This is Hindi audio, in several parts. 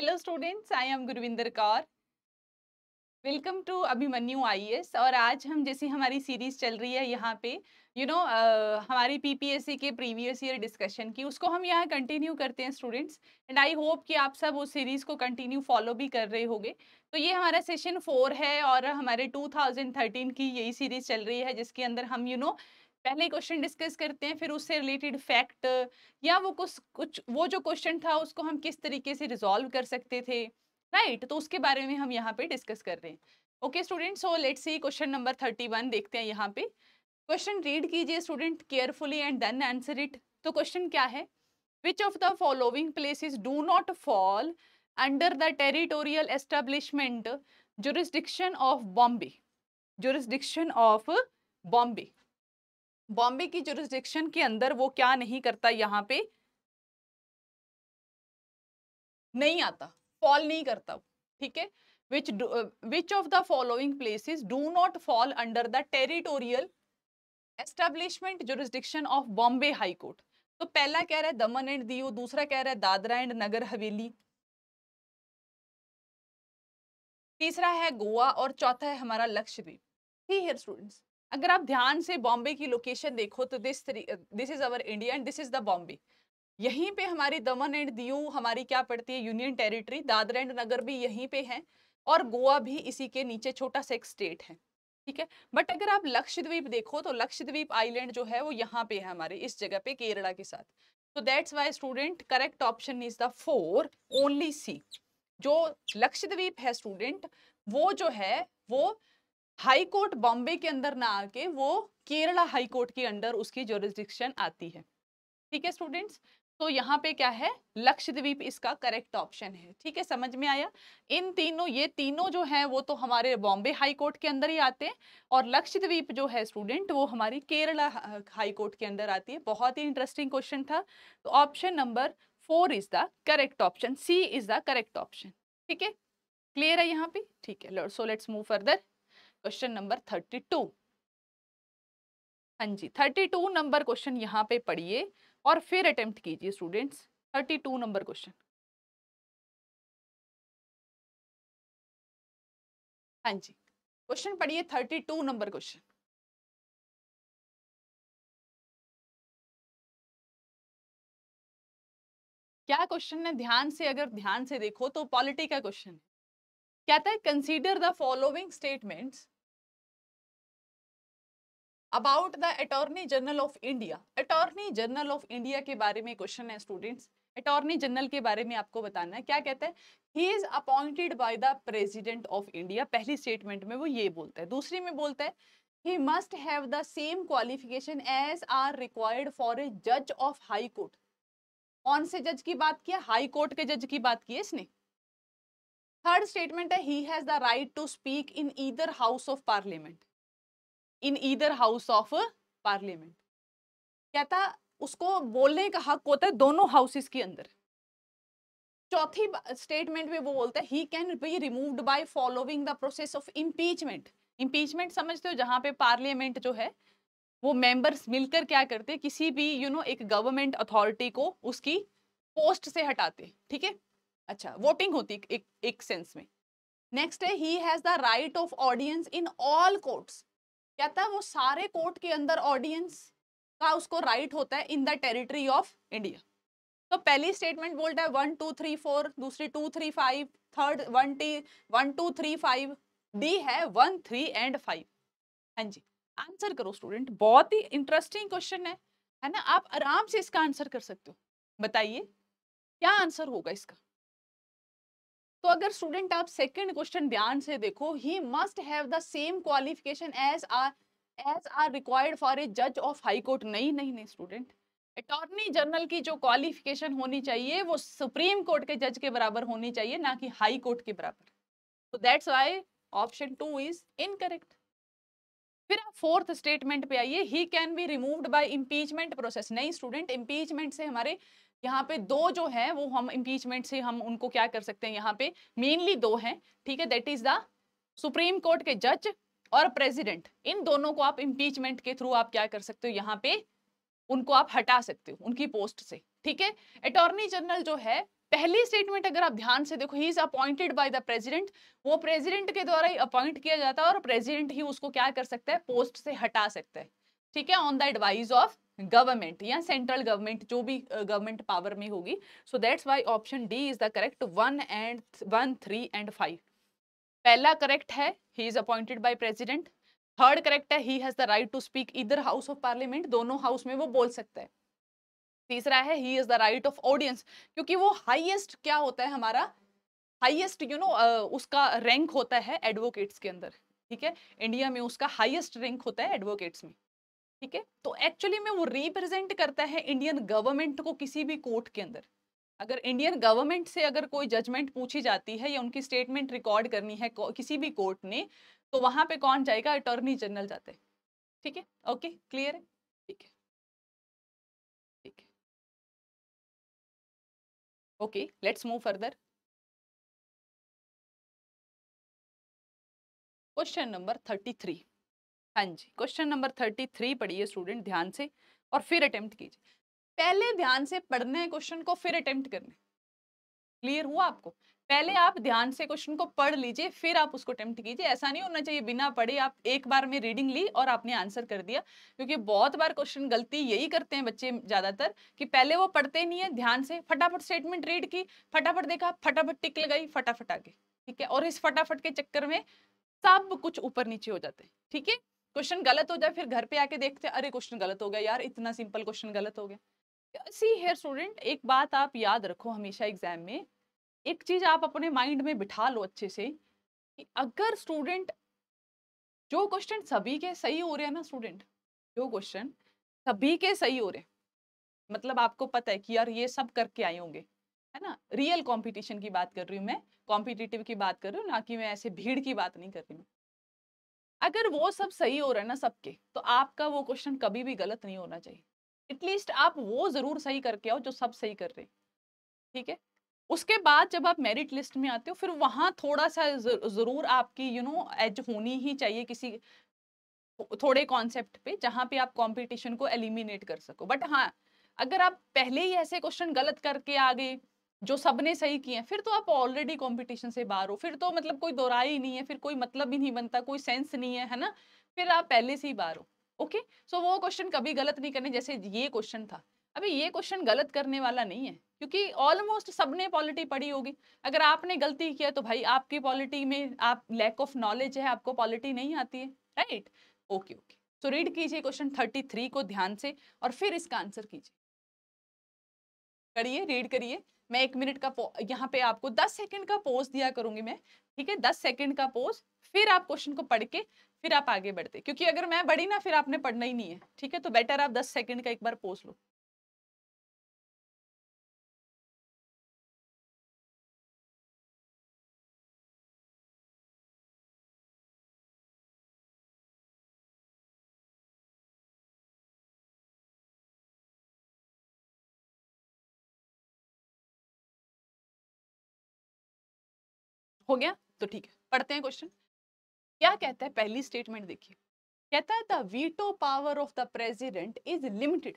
Hello students I am Gurvinder Kaur welcome to Abhimanyu S और आज हम जैसे हमारी सीरीज चल रही है यहाँ पे you you know know, uh, हमारी पीपीएससी के प्रीवियस ईयर डिस्कशन की उसको हम यहाँ कंटिन्यू करते हैं स्टूडेंट्स एंड आई होप कि आप सब उस सीरीज़ को कंटिन्यू फॉलो भी कर रहे होंगे तो ये हमारा सेशन फोर है और हमारे 2013 की यही सीरीज चल रही है जिसके अंदर हम यू you नो know, पहले क्वेश्चन डिस्कस करते हैं फिर उससे रिलेटेड फैक्ट या वो कुछ कुछ वो जो क्वेश्चन था उसको हम किस तरीके से रिजॉल्व कर सकते थे राइट right? तो उसके बारे में हम यहाँ पे डिस्कस कर रहे हैं okay student so let's see question number thirty one देखते हैं यहाँ पे क्वेश्चन रीड कीजिए student carefully and then answer it तो क्वेश्चन क्या है which of the following places do not fall under the territorial establishment jurisdiction of Bombay jurisdiction of Bombay Bombay की जुरिस्डिक्शन के अंदर वो क्या नहीं करता यहाँ पे नहीं आता फॉल नहीं करता ठीक है which which of the following the do not fall under the territorial establishment territorial of Bombay of तो पहला कह रहा है दमन एंड दीव दूसरा कह रहा है दादरा एंड नगर हवेली तीसरा है गोवा और चौथा है हमारा लक्षद्वीप सी हियर स्टूडेंट्स अगर आप ध्यान से बॉम्बे की लोकेशन देखो तो this this is our India and this is the Bombay यहीं पे हमारी दमन एंड दीव हमारी क्या पड़ती है union territory Dadra and Nagar भी यहीं पे है और गोवा भी इसी के नीचे छोटा सा एक स्टेट है ठीक है बट अगर आप लक्षद्वीप देखो तो लक्षद्वीप आइलैंड जो है वो यहाँ पे है हमारे इस जगह पे केरला के साथ तो that's why student correct option is the four only C जो लक्षद्वीप है स्टूडेंट वो जो है वो हाई कोर्ट बॉम्बे के अंदर ना आके वो केरला हाई कोर्ट के अंडर उसकी जोरिस्डिक्शन आती है ठीक है स्टूडेंट्स तो यहाँ पे क्या है लक्षद्वीप इसका करेक्ट ऑप्शन है ठीक है समझ में आया इन तीनों ये तीनों जो है वो तो हमारे बॉम्बे हाई कोर्ट के अंदर ही आते हैं और लक्षद्वीप जो है स्टूडेंट वो हमारी केरला हाई कोर्ट के अंदर आती है बहुत ही इंटरेस्टिंग क्वेश्चन था तो option number four is the correct option C is the correct option ठीक है क्लियर है यहाँ पे ठीक है so let's move further question number thirty two हाँ जी थर्टी टू नंबर क्वेश्चन यहाँ पे पढ़िए और फिर अटेम्प्ट कीजिए students thirty two number question हाँ जी क्वेश्चन पढ़िए थर्टी टू नंबर क्वेश्चन क्या क्वेश्चन है ध्यान से अगर ध्यान से देखो तो पॉलिटी का क्वेश्चन है कहता है consider the following statements about the attorney general of India attorney general of India के बारे में क्वेश्चन है स्टूडेंट्स अटॉर्नी जनरल के बारे में आपको बताना है क्या कहते हैं he is appointed by the president of India पहली स्टेटमेंट में वो ये बोलता है दूसरी में बोलता है he must have the same qualification as are required for a जज ऑफ हाई कोर्ट कौन से जज की बात किया हाई कोर्ट के जज की बात की है इसने थर्ड स्टेटमेंट है he has the right to speak in either house of parliament in either house of parliament कहता उसको बोलने का हक होता है दोनों हाउसेस के अंदर चौथी स्टेटमेंट में वो बोलता है he can be removed by following the process of impeachment impeachment समझते हो जहाँ पे पार्लियामेंट जो है वो मेंबर्स मिलकर क्या करते किसी भी यू you नो know, एक गवर्नमेंट अथॉरिटी को उसकी पोस्ट से हटाते ठीक है अच्छा वोटिंग होती एक एक सेंस में नेक्स्ट है he has the right of audience in all courts कहता है वो सारे कोर्ट के अंदर ऑडियंस का उसको राइट right होता है in the territory of India तो पहली स्टेटमेंट बोलता है वन टू थ्री फोर दूसरी two three five third one T one two three five D है वन थ्री एंड फाइव हाँ जी आंसर करो स्टूडेंट बहुत ही इंटरेस्टिंग क्वेश्चन है है ना आप आराम से इसका आंसर कर सकते हो बताइए क्या आंसर होगा इसका तो अगर स्टूडेंट आप सेकंड क्वेश्चन ध्यान से देखो he must have the same qualification as are as are required for a जज ऑफ हाई कोर्ट नहीं नहीं नहीं स्टूडेंट अटॉर्नी जनरल की जो क्वालिफिकेशन होनी चाहिए वो सुप्रीम कोर्ट के जज के बराबर होनी चाहिए ना कि हाई कोर्ट के बराबर तो that's why option two is incorrect फिर आप फोर्थ स्टेटमेंट पे आइए he can be removed by impeachment process नहीं स्टूडेंट इम्पीचमेंट से हमारे यहाँ पे दो जो है वो हम इम्पीचमेंट से हम उनको क्या कर सकते हैं यहाँ पे मेनली दो हैं ठीक है that is the supreme court के जज और प्रेसिडेंट इन दोनों को आप इम्पीचमेंट के थ्रू आप क्या कर सकते हो यहाँ पे उनको आप हटा सकते हो उनकी पोस्ट से ठीक है अटॉर्नी जनरल जो है पहली स्टेटमेंट अगर आप ध्यान से देखो he is appointed by the president वो प्रेसिडेंट के द्वारा ही अपॉइंट किया जाता है और प्रेसिडेंट ही उसको क्या कर सकता है पोस्ट से हटा सकता है ठीक है on the advice of government या सेंट्रल गवर्नमेंट जो भी गवर्नमेंट पावर में होगी so that's why option D is the correct one and one three and five पहला करेक्ट है he is appointed by president third correct है he has the right to speak either house of parliament दोनों हाउस में वो बोल सकता है तीसरा है he is the right of audience क्योंकि वो हाईएस्ट क्या होता है हमारा हाईएस्ट यू नो उसका रैंक होता है एडवोकेट्स के अंदर ठीक है इंडिया में उसका हाईएस्ट रैंक होता है एडवोकेट्स में ठीक है तो एक्चुअली में वो रिप्रेजेंट करता है इंडियन गवर्नमेंट को किसी भी कोर्ट के अंदर अगर इंडियन गवर्नमेंट से अगर कोई जजमेंट पूछी जाती है या उनकी स्टेटमेंट रिकॉर्ड करनी है किसी भी कोर्ट ने तो वहां पे कौन जाएगा अटॉर्नी जनरल जाते हैं ठीक है ओके क्लियर है ठीक है ठीक है okay let's move further question number thirty three हाँ जी क्वेश्चन नंबर थर्टी थ्री पढ़िए स्टूडेंट ध्यान से और फिर अटेम्प्ट कीजिए पहले ध्यान से पढ़ने है क्वेश्चन को फिर अटेम्प्ट करने क्लियर हुआ आपको पहले आप ध्यान से क्वेश्चन को पढ़ लीजिए फिर आप उसको अटेम्प्ट कीजिए ऐसा नहीं होना चाहिए बिना पढ़े आप एक बार में रीडिंग ली और आपने आंसर कर दिया क्योंकि बहुत बार क्वेश्चन गलती यही करते हैं बच्चे ज्यादातर कि पहले वो पढ़ते नहीं है ध्यान से फटाफट स्टेटमेंट रीड की फटाफट देखा फटाफट टिक लगाई फटाफट आगे ठीक है और इस फटाफट के चक्कर में सब कुछ ऊपर नीचे हो जाते हैं ठीक है क्वेश्चन गलत हो जाए फिर घर पे आके देखते अरे क्वेश्चन गलत हो गया यार इतना सिंपल क्वेश्चन गलत हो गया सी हेयर स्टूडेंट एक बात आप याद रखो हमेशा एग्जाम में एक चीज आप अपने माइंड में बिठा लो अच्छे से कि अगर स्टूडेंट जो क्वेश्चन सभी के सही हो रहे हैं ना स्टूडेंट जो क्वेश्चन सभी के सही हो रहे मतलब आपको पता है कि यार ये सब करके आए होंगे है ना रियल कंपटीशन की बात कर रही हूँ मैं कॉम्पिटिटिव की बात कर रही हूँ ना कि मैं ऐसे भीड़ की बात नहीं कर रही हूँ अगर वो सब सही हो रहा है ना सबके तो आपका वो क्वेश्चन कभी भी गलत नहीं होना चाहिए एटलीस्ट आप वो जरूर सही करके आओ जो सब सही कर रहे हैं ठीक है उसके बाद जब आप मेरिट लिस्ट में आते हो फिर वहाँ थोड़ा सा ज़रूर आपकी यू नो एज होनी ही चाहिए किसी थोड़े कॉन्सेप्ट पे जहाँ पे आप कंपटीशन को एलिमिनेट कर सको बट हाँ अगर आप पहले ही ऐसे क्वेश्चन गलत करके आ गए जो सबने सही किए हैं फिर तो आप ऑलरेडी कंपटीशन से बाहर हो फिर तो मतलब कोई दोहरा ही नहीं है फिर कोई मतलब ही नहीं बनता कोई सेंस नहीं है है ना फिर आप पहले से ही बाहर हो ओके सो so, वो क्वेश्चन कभी गलत नहीं करने जैसे ये क्वेश्चन था अभी ये क्वेश्चन गलत करने वाला नहीं है क्योंकि ऑलमोस्ट सबने पॉलिटी पढ़ी होगी अगर आपने गलती किया तो भाई आपकी पॉलिटी में आप लैक ऑफ नॉलेज है आपको पॉलिटी नहीं आती है right okay okay so read कीजिए क्वेश्चन थर्टी थ्री को ध्यान से और फिर इसका आंसर कीजिए करिए रीड करिए मैं एक मिनट का यहाँ पे आपको दस सेकेंड का पोज दिया करूंगी मैं ठीक है दस सेकंड का पोज फिर आप क्वेश्चन को पढ़ के फिर आप आगे बढ़ते क्योंकि अगर मैं बढ़ी ना फिर आपने पढ़ना ही नहीं है ठीक है तो बेटर आप दस सेकंड का एक बार पोज लो हो गया तो ठीक है पढ़ते हैं क्वेश्चन क्या कहता है पहली स्टेटमेंट देखिए कहता है the veto power of the president is limited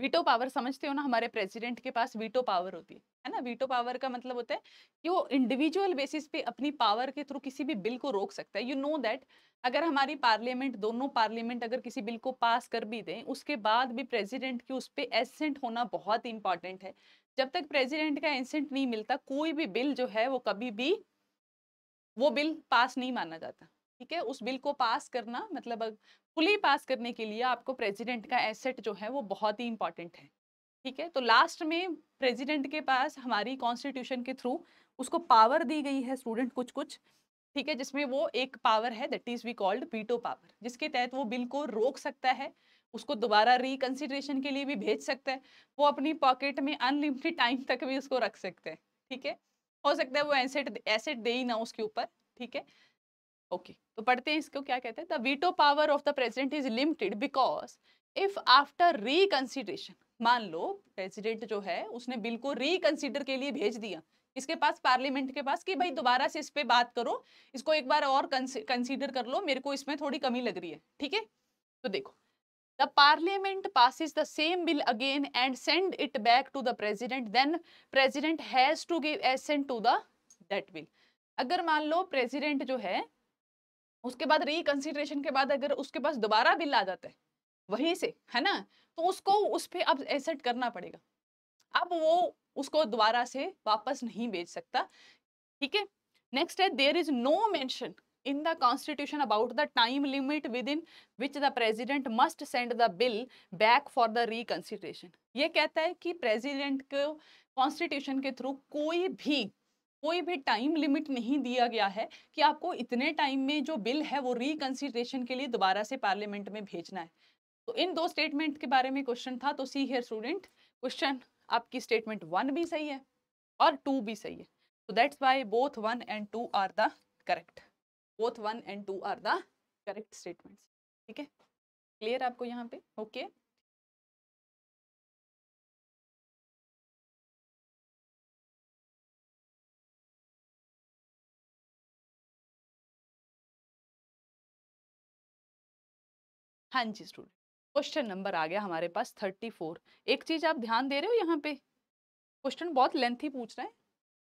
veto power समझते हो ना हमारे प्रेसिडेंट के पास वीटो पावर होती है है ना वीटो पावर का मतलब होता है कि वो इंडिविजुअल बेसिस पे अपनी पावर के थ्रू किसी भी बिल को रोक सकता है यू नो दैट अगर हमारी पार्लियामेंट दोनों पार्लियामेंट अगर किसी बिल को पास कर भी दें उसके बाद भी प्रेजिडेंट की उस पर एसेंट होना बहुत इंपॉर्टेंट है जब तक प्रेजिडेंट का एसेंट नहीं मिलता कोई भी बिल जो है वो कभी भी वो बिल पास नहीं माना जाता ठीक है उस बिल को पास करना मतलब फुली पास करने के लिए आपको प्रेसिडेंट का एसेट जो है वो बहुत ही इंपॉर्टेंट है ठीक है तो लास्ट में प्रेसिडेंट के पास हमारी कॉन्स्टिट्यूशन के थ्रू उसको पावर दी गई है स्टूडेंट कुछ कुछ ठीक है जिसमें वो एक पावर है that is we called veto power जिसके तहत वो बिल को रोक सकता है उसको दोबारा रिकन्सिडरेशन के लिए भी भेज सकता है वो अपनी पॉकेट में अनलिमिटेड टाइम तक भी उसको रख सकते हैं ठीक है हो सकता है वो एसेट एसेट दे ही ना उसके ऊपर ठीक है ओके okay. तो पढ़ते हैं इसको क्या कहते हैं the veto power of the president is limited because if after reconsideration मान लो प्रेसिडेंट जो है उसने बिल को रिकंसिडर के लिए भेज दिया इसके पास पार्लियामेंट के पास कि भाई दोबारा से इस पर बात करो इसको एक बार और कंसिडर कर लो मेरे को इसमें थोड़ी कमी लग रही है ठीक है तो देखो the parliament passes the same bill again and send it back to the president then president has to give assent to the that bill अगर मान लो प्रेजिडेंट जो है उसके बाद रिकंसिडरेशन के बाद अगर उसके पास दोबारा बिल आ जाता है वहीं से है ना तो उसको उस पर अब एसेट करना पड़ेगा अब वो उसको दोबारा से वापस नहीं बेच सकता ठीक है नेक्स्ट है there is no in the constitution about the time limit within which the president must send the bill back for the reconsideration ये कहता है कि प्रेजिडेंट को कॉन्स्टिट्यूशन के थ्रू कोई भी कोई भी टाइम लिमिट नहीं दिया गया है कि आपको इतने टाइम में जो बिल है वो रिकन्सिडरेशन के लिए दोबारा से पार्लियामेंट में भेजना है तो इन दो स्टेटमेंट के बारे में क्वेश्चन था तो सी हेयर स्टूडेंट क्वेश्चन आपकी स्टेटमेंट वन भी सही है और टू भी सही है तो that's why both one and two are the correct both one and two are the correct statement ठीक है क्लियर आपको यहाँ पे ओके okay. हाँ जी स्टूडेंट क्वेश्चन नंबर आ गया हमारे पास थर्टी फोर एक चीज आप ध्यान दे रहे हो यहाँ पे क्वेश्चन बहुत लेंथी पूछ रहे हैं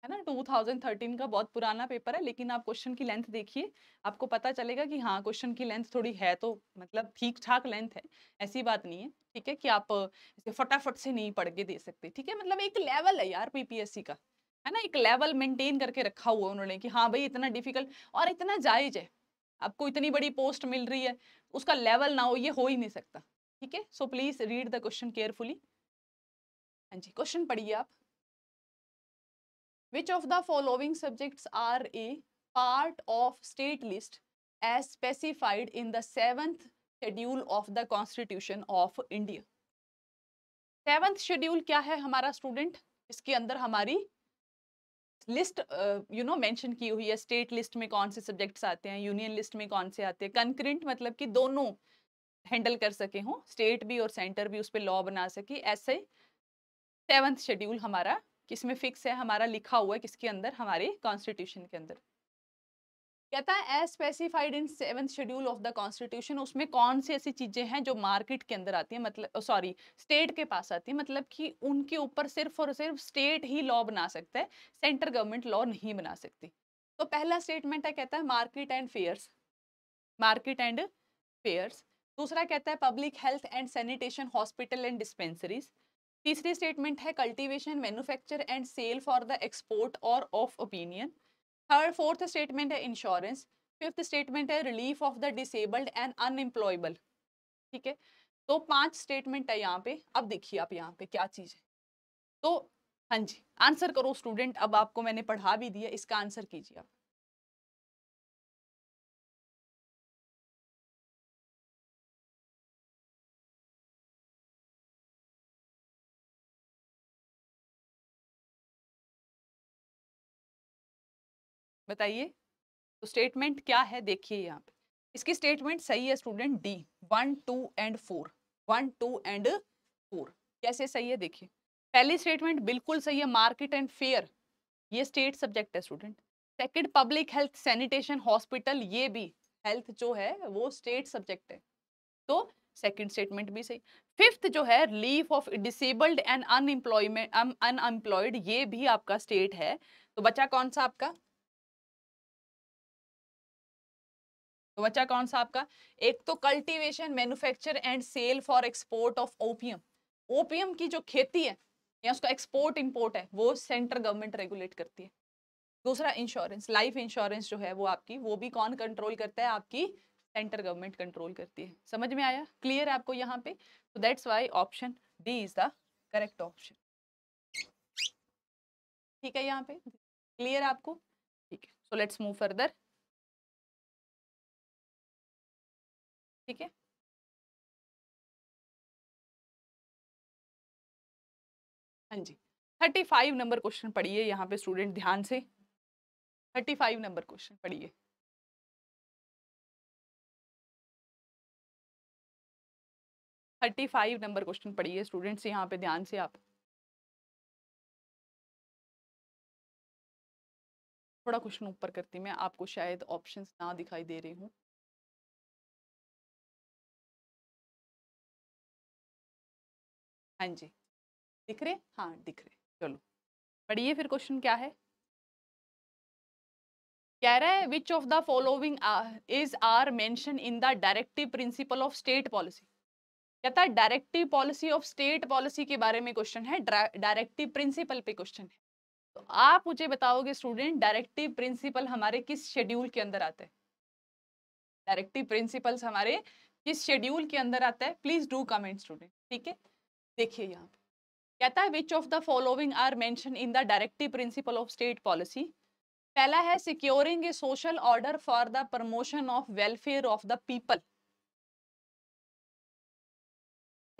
है ना 2013 का बहुत पुराना पेपर है लेकिन आप क्वेश्चन की लेंथ देखिए आपको पता चलेगा कि हाँ क्वेश्चन की लेंथ थोड़ी है तो मतलब ठीक ठाक लेंथ है ऐसी बात नहीं है ठीक है कि आप इसे फटाफट से नहीं पढ़ के दे सकते ठीक है मतलब एक लेवल है यार पीपीएससी का है ना एक लेवल मेंटेन करके रखा हुआ उन्होंने कि हाँ भाई इतना डिफिकल्ट और इतना जायज है आपको इतनी बड़ी पोस्ट मिल रही है उसका लेवल ना हो ये हो ही नहीं सकता ठीक है so please read the question carefully हाँ जी क्वेश्चन पढ़िए आप which of the following subject are a part of state list as specified in the seventh schedule of the constitution of India seventh schedule क्या है हमारा स्टूडेंट इसके अंदर हमारी लिस्ट यू नो मेंशन की हुई है स्टेट लिस्ट में कौन से सब्जेक्ट्स आते हैं यूनियन लिस्ट में कौन से आते हैं कंक्रेंट मतलब कि दोनों हैंडल कर सके हों स्टेट भी और सेंटर भी उस पर लॉ बना सके ऐसे सेवन्थ शेड्यूल हमारा किसमें फिक्स है हमारा लिखा हुआ है किसके अंदर हमारे कॉन्स्टिट्यूशन के अंदर कहता है as specified in seven schedule of the constitution उसमें कौन सी ऐसी चीज़ें हैं जो मार्केट के अंदर आती है मतलब सॉरी स्टेट के पास आती है मतलब कि उनके ऊपर सिर्फ और सिर्फ स्टेट ही लॉ बना सकता है सेंट्रल गवर्नमेंट लॉ नहीं बना सकती तो पहला स्टेटमेंट है कहता है market and fairs market and fairs दूसरा कहता है public health and sanitation hospital and dispensaries तीसरी स्टेटमेंट है cultivation manufacture and sale for the export और of opinion third fourth statement है इंश्योरेंस फिफ्थ स्टेटमेंट है relief of the disabled and unemployable ठीक है तो पांच स्टेटमेंट है यहाँ पे अब देखिए आप यहाँ पे क्या चीज़ है तो हाँ जी आंसर करो स्टूडेंट अब आपको मैंने पढ़ा भी दिया इसका आंसर कीजिए आप बताइए तो स्टेटमेंट क्या है देखिए यहाँ पे इसकी स्टेटमेंट सही है student D one two and four one two and four कैसे सही है देखिए पहली स्टेटमेंट बिल्कुल सही है मार्केट एंड फेयर ये स्टेट सब्जेक्ट है student second public health sanitation hospital ये भी हेल्थ जो है वो स्टेट सब्जेक्ट है तो सेकंड स्टेटमेंट भी सही फिफ्थ जो है relief of disabled and unemployment unemployed ये भी आपका स्टेट है तो बचा कौन सा आपका तो बच्चा कौन सा आपका एक तो cultivation manufacture and sale for export of opium opium की जो खेती है या उसका एक्सपोर्ट इंपोर्ट है वो सेंट्रल गवर्नमेंट रेगुलेट करती है दूसरा इंश्योरेंस लाइफ इंश्योरेंस जो है वो आपकी वो भी कौन कंट्रोल करता है आपकी सेंट्रल गवर्नमेंट कंट्रोल करती है समझ में आया क्लियर है आपको यहाँ पे तो that's why option D is the correct option ठीक है यहाँ पे क्लियर आपको ठीक है सो लेट्स मूव फर्दर ठीक है हाँ जी थर्टी फाइव नंबर क्वेश्चन पढ़िए यहाँ पे स्टूडेंट ध्यान से थर्टी फाइव नंबर क्वेश्चन पढ़िए थर्टी फाइव नंबर क्वेश्चन पढ़िए स्टूडेंट्स यहाँ पे ध्यान से आप थोड़ा क्वेश्चन ऊपर करती मैं आपको शायद ऑप्शंस ना दिखाई दे रही हूँ हाँ जी दिख रहे हाँ दिख रहे चलो पढ़िए फिर क्वेश्चन क्या है कह रहा है which of the following is are mention in the directive principle of state policy कहता है directive policy of state policy के बारे में क्वेश्चन है डायरेक्टिव प्रिंसिपल पे क्वेश्चन है तो आप मुझे बताओगे स्टूडेंट डायरेक्टिव प्रिंसिपल हमारे किस शेड्यूल के अंदर आते हैं डायरेक्टिव प्रिंसिपल्स हमारे किस शेड्यूल के अंदर आता है प्लीज डू कमेंट स्टूडेंट ठीक है देखिए यहाँ पे कहता है which of the following are mention in the directive principle of state policy पहला है securing a social order for the promotion of welfare of the people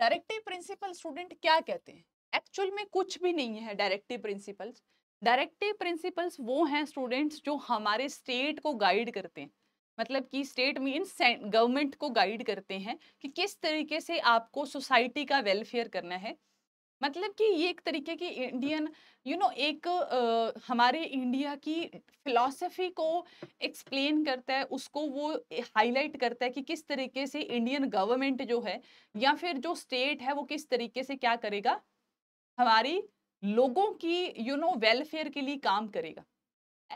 directive principle student क्या कहते हैं एक्चुअल में कुछ भी नहीं है डायरेक्टिव प्रिंसिपल्स डायरेक्टिव प्रिंसिपल्स वो हैं स्टूडेंट्स जो हमारे स्टेट को गाइड करते हैं मतलब कि स्टेट मीन्स गवर्नमेंट को गाइड करते हैं कि किस तरीके से आपको सोसाइटी का वेलफेयर करना है मतलब कि ये एक तरीके की इंडियन यू नो एक आ, हमारे इंडिया की फिलॉसफी को एक्सप्लेन करता है उसको वो हाईलाइट करता है कि किस तरीके से इंडियन गवर्नमेंट जो है या फिर जो स्टेट है वो किस तरीके से क्या करेगा हमारी लोगों की यू नो वेलफेयर के लिए काम करेगा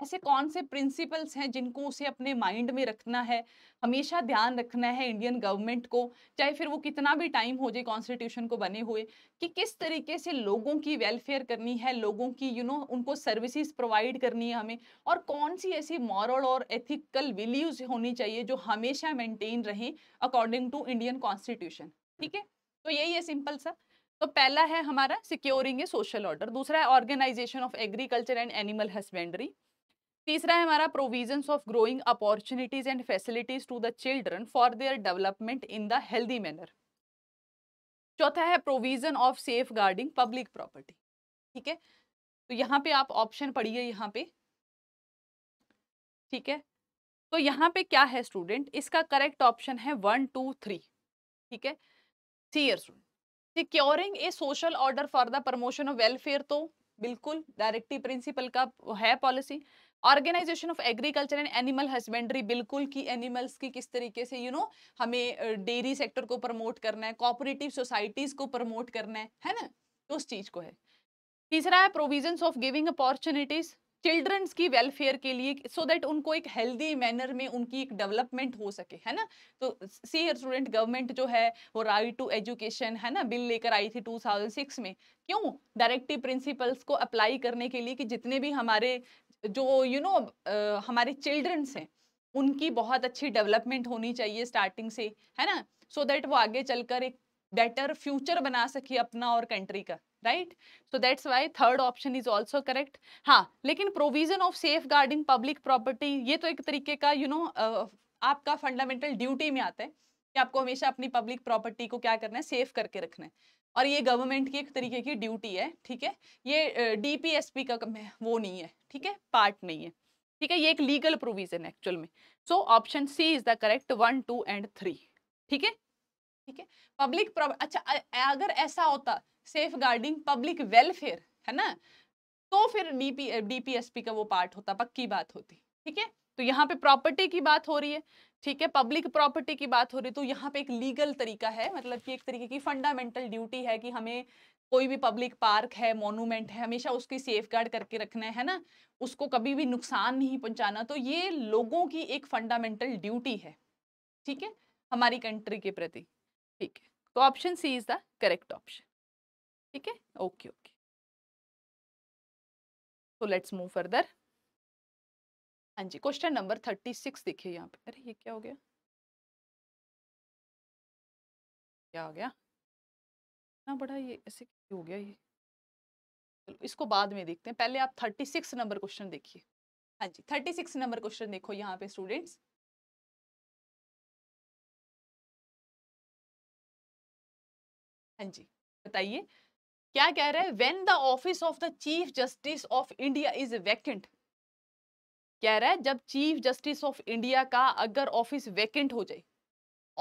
ऐसे कौन से प्रिंसिपल्स हैं जिनको उसे अपने माइंड में रखना है हमेशा ध्यान रखना है इंडियन गवर्नमेंट को चाहे फिर वो कितना भी टाइम हो जाए कॉन्स्टिट्यूशन को बने हुए कि किस तरीके से लोगों की वेलफेयर करनी है लोगों की यू you नो know, उनको सर्विसेज प्रोवाइड करनी है हमें और कौन सी ऐसी मॉरल और एथिकल वैल्यूज होनी चाहिए जो हमेशा मेंटेन रहें अकॉर्डिंग टू इंडियन कॉन्स्टिट्यूशन ठीक है तो यही है सिंपल सा तो पहला है हमारा सिक्योरिंग ए सोशल ऑर्डर दूसरा है organisation of agriculture and animal husbandry तीसरा है हमारा provision of growing opportunities and facilities to the children for their development in the healthy manner चौथा है provision of safeguarding public property ठीक है तो यहाँ पे आप ऑप्शन पढ़िए यहाँ पे ठीक है तो यहाँ पे क्या है स्टूडेंट इसका करेक्ट ऑप्शन है वन टू थ्री ठीक है सी ईयर student securing a social order for the promotion of welfare तो बिल्कुल डायरेक्टिव प्रिंसिपल का है policy organisation of agriculture and animal husbandry बिल्कुल कि एनिमल्स की किस तरीके से यू you नो know, हमें डेयरी सेक्टर को प्रमोट करना है कॉपरेटिव सोसाइटीज को प्रमोट करना है है ना तो उस चीज को है तीसरा है provisions of giving opportunities childrens की वेलफेयर के लिए सो so दैट उनको एक हेल्दी मैनर में उनकी एक डेवलपमेंट हो सके है ना तो सी स्टूडेंट गवर्नमेंट जो है वो राइट टू एजुकेशन है ना बिल लेकर आई थी 2006 में क्यों डायरेक्टिव प्रिंसिपल्स को अप्लाई करने के लिए कि जितने भी हमारे जो यू you नो know, हमारे चिल्ड्रंस हैं उनकी बहुत अच्छी डेवलपमेंट होनी चाहिए स्टार्टिंग से है ना सो so दैट वो आगे चलकर एक बेटर फ्यूचर बना सके अपना और कंट्री का right so that's why third option is also correct हाँ लेकिन provision of safeguarding public property ये तो एक तरीके का यू you नो know, आपका फंडामेंटल ड्यूटी में आता है कि आपको हमेशा अपनी पब्लिक प्रॉपर्टी को क्या करना है सेफ करके रखना है और ये गवर्नमेंट की एक तरीके की ड्यूटी है ठीक है ये डीपीएसपी का वो नहीं है ठीक है पार्ट नहीं है ठीक है ये एक लीगल प्रोविजन है एक्चुअल में so option C is the correct one two and three ठीक है ठीक है पब्लिक अच्छा अगर ऐसा होता सेफ गार्डिंग पब्लिक वेलफेयर है ना तो फिर डीपी डीपीएसपी का वो पार्ट होता पक्की बात होती ठीक है तो यहाँ पे प्रॉपर्टी की बात हो रही है ठीक है पब्लिक प्रॉपर्टी की बात हो रही है तो यहाँ पे एक लीगल तरीका है मतलब कि एक तरीके की फंडामेंटल ड्यूटी है कि हमें कोई भी पब्लिक पार्क है मोनूमेंट है हमेशा उसकी सेफ गार्ड करके रखना है ना उसको कभी भी नुकसान नहीं पहुंचाना तो ये लोगों की एक फंडामेंटल ड्यूटी है ठीक है हमारी कंट्री के प्रति ठीक है तो option C is the correct option ठीक है ओके ओके तो लेट्स मूव फर्दर हाँ जी क्वेश्चन नंबर थर्टी सिक्स देखिए यहाँ पे अरे ये क्या हो गया क्या हो गया इतना बड़ा ये ऐसे हो गया ये चलो इसको बाद में देखते हैं पहले आप थर्टी सिक्स नंबर क्वेश्चन देखिए हाँ जी थर्टी सिक्स नंबर क्वेश्चन देखो यहाँ पे स्टूडेंट्स हाँ जी बताइए क्या कह रहे हैं when the office of the chief justice of India is vacant कह रहा है जब चीफ जस्टिस ऑफ इंडिया का अगर ऑफिस वैकेंट हो जाए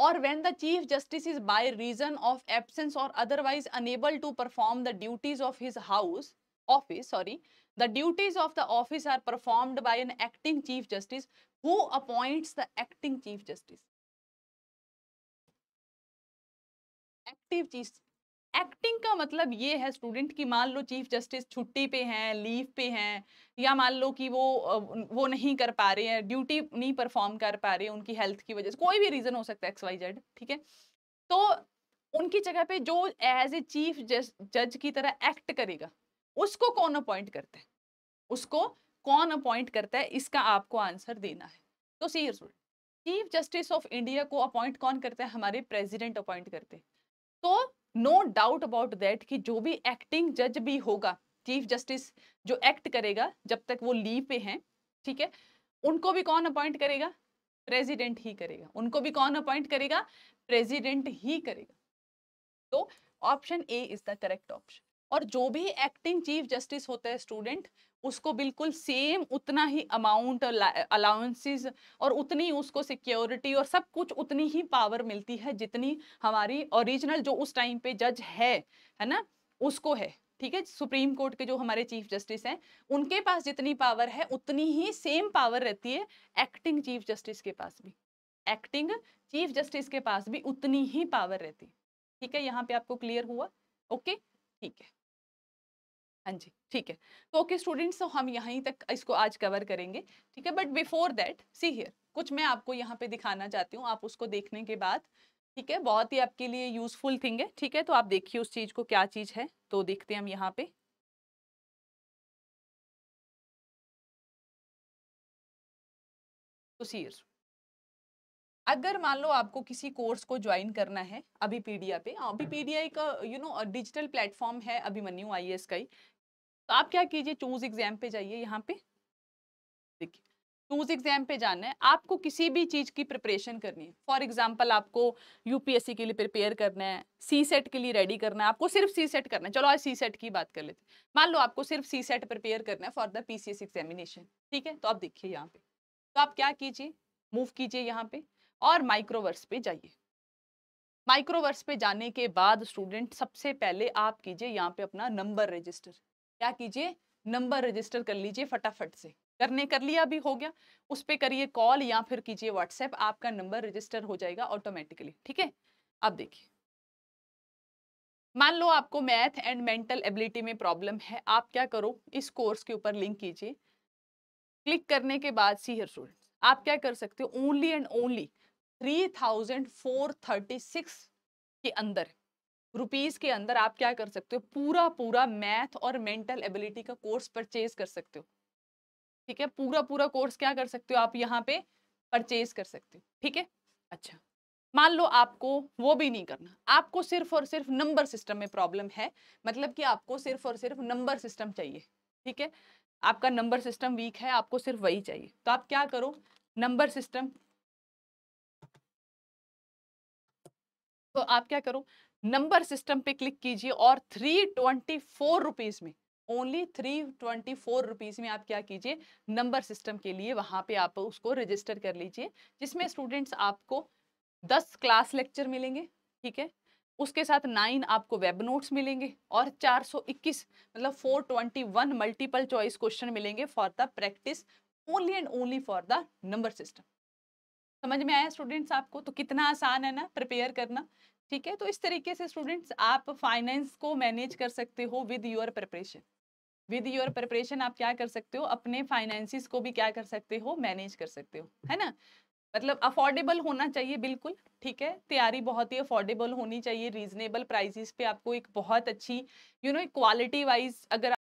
और when the chief justice is by reason of absence or otherwise unable to perform the duties of his house office sorry the duties of the office are performed by an acting chief justice who appoints the acting chief justice active chief acting का मतलब ये है स्टूडेंट की मान लो चीफ जस्टिस छुट्टी पे हैं लीव पे हैं या मान लो कि वो वो नहीं कर पा रहे हैं ड्यूटी नहीं परफॉर्म कर पा रहे हैं उनकी हेल्थ की वजह से कोई भी रीज़न हो सकता है एक्स वाई जेड ठीक है तो उनकी जगह पे जो एज ए चीफ जज की तरह एक्ट करेगा उसको कौन अपॉइंट करता है उसको कौन अपॉइंट करता है इसका आपको आंसर देना है तो C student chief justice of India को अपॉइंट कौन करता है हमारे प्रेसिडेंट अपॉइंट करते हैं तो नो डाउट अबाउट दैट कि जो भी एक्टिंग जज भी होगा चीफ जस्टिस जो एक्ट करेगा जब तक वो लीव पे हैं ठीक है उनको भी कौन अपॉइंट करेगा प्रेसिडेंट ही करेगा उनको भी कौन अपॉइंट करेगा प्रेसिडेंट ही करेगा तो option A is the correct option और जो भी एक्टिंग चीफ जस्टिस होता है स्टूडेंट उसको बिल्कुल सेम उतना ही अमाउंट अलाउंसेस और उतनी उसको सिक्योरिटी और सब कुछ उतनी ही पावर मिलती है जितनी हमारी ओरिजिनल जो उस टाइम पे जज है है ना उसको है ठीक है सुप्रीम कोर्ट के जो हमारे चीफ जस्टिस हैं उनके पास जितनी पावर है उतनी ही सेम पावर रहती है एक्टिंग चीफ जस्टिस के पास भी एक्टिंग चीफ जस्टिस के पास भी उतनी ही पावर रहती है ठीक है यहाँ पे आपको क्लियर हुआ ओके ठीक है हाँ जी ठीक है तो ओके स्टूडेंट्स तो हम यहीं तक इसको आज कवर करेंगे ठीक है but before that see here कुछ मैं आपको यहाँ पे दिखाना चाहती हूँ आप उसको देखने के बाद ठीक है बहुत ही आपके लिए यूजफुल थिंग है ठीक है तो आप देखिए उस चीज़ को क्या चीज़ है तो देखते हैं हम यहाँ पे तो सीर अगर मान लो आपको किसी कोर्स को ज्वाइन करना है अभी पीडिया पे हाँ, अभी पीडिया एक यू नो डिजिटल प्लेटफॉर्म है अभिमन्यू आई का ही तो आप क्या कीजिए चूज एग्जाम पे जाइए यहाँ पे देखिए चूज एग्जाम पे जाना है आपको किसी भी चीज़ की प्रिपरेशन करनी है फॉर एग्जाम्पल आपको यूपीएससी के लिए प्रिपेयर करना है सी सेट के लिए रेडी करना है आपको सिर्फ सी सेट करना है चलो आज सी सेट की बात कर लेते हैं मान लो आपको सिर्फ सी सेट प्रिपेयर करना है फॉर द पीसीएस एग्जामिनेशन ठीक है तो आप देखिए यहाँ पे तो आप क्या कीजिए मूव कीजिए यहाँ पे और माइक्रोवर्स पे जाइए माइक्रोवर्स पे जाने के बाद स्टूडेंट सबसे पहले आप कीजिए यहाँ पे अपना नंबर रजिस्टर क्या कीजिए नंबर रजिस्टर कर लीजिए फटाफट से करने कर लिया भी हो गया उस पर करिए कॉल या फिर कीजिए व्हाट्सएप आपका नंबर रजिस्टर हो जाएगा ऑटोमेटिकली ठीक है अब देखिए मान लो आपको मैथ एंड मेंटल एबिलिटी में प्रॉब्लम है आप क्या करो इस कोर्स के ऊपर लिंक कीजिए क्लिक करने के बाद सी हर स्टूडेंट आप क्या कर सकते हो only and only three thousand four thirty six के अंदर रुपीज के अंदर आप क्या कर सकते हो पूरा पूरा मैथ और मेंटल एबिलिटी का कोर्स परचेज कर सकते हो ठीक है पूरा पूरा कोर्स क्या कर सकते हो आप यहाँ पे परचेज कर सकते हो ठीक है अच्छा मान लो आपको वो भी नहीं करना आपको सिर्फ और सिर्फ नंबर सिस्टम में प्रॉब्लम है मतलब कि आपको सिर्फ और सिर्फ नंबर सिस्टम चाहिए ठीक है आपका नंबर सिस्टम वीक है आपको सिर्फ वही चाहिए तो आप क्या करो नंबर सिस्टम तो आप क्या करो नंबर सिस्टम पे क्लिक कीजिए और थ्री ट्वेंटी फोर रुपीज़ में only three twenty four rupees में आप क्या कीजिए नंबर सिस्टम के लिए वहां पे आप उसको रजिस्टर कर लीजिए जिसमें स्टूडेंट्स आपको दस क्लास लेक्चर मिलेंगे ठीक है उसके साथ नाइन आपको वेब नोट्स मिलेंगे और 421 मतलब 421 मल्टीपल चॉइस क्वेश्चन मिलेंगे for the practice only and only for the number system समझ में आया स्टूडेंट्स आपको तो कितना आसान है ना प्रिपेयर करना ठीक है तो इस तरीके से स्टूडेंट्स आप फाइनेंस को मैनेज कर सकते हो with your preparation with your preparation आप क्या कर सकते हो अपने फाइनेंसिस को भी क्या कर सकते हो मैनेज कर सकते हो है ना मतलब अफोर्डेबल होना चाहिए बिल्कुल ठीक है तैयारी बहुत ही अफोर्डेबल होनी चाहिए रीजनेबल प्राइसेस पे आपको एक बहुत अच्छी यू नो क्वालिटी वाइज अगर